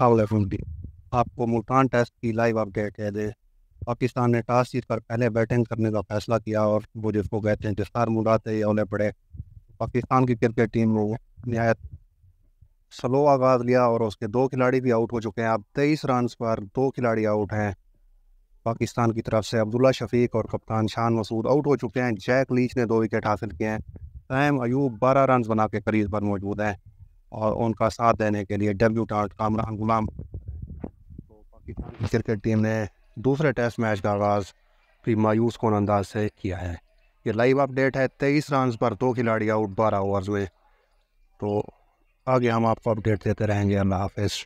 2015 आपको मुल्तान टेस्ट की live update कह दे पाकिस्तान ने टॉस जीत कर पहले बैटिंग करने का फैसला किया और वो जिसको कहते हैं जिसकार मुराद है ओले पड़े पाकिस्तान की क्रिकेट टीम ने नहायत स्लो आगाज़ लिया और उसके दो खिलाड़ी भी आउट हो चुके हैं अब तेईस रन पर दो खिलाड़ी आउट हैं पाकिस्तान की तरफ से अब्दुल्ला शफीक और कप्तान शान मसूद आउट हो चुके हैं जैक लीच ने दो विकेट हासिल किए हैं सैम अयूब बारह रन बना के करीज पर मौजूद हैं और उनका साथ देने के लिए डब्ल्यू डॉट कामरान गुलाम तो पाकिस्तान की क्रिकेट टीम ने दूसरे टेस्ट मैच का आगाज़ भी मायूस कौन अंदाज से किया है ये लाइव अपडेट है तेईस रन पर दो खिलाड़ी आउट बारह ओवर्स में तो आगे हम आपको अपडेट देते रहेंगे अल्लाह हाफिज़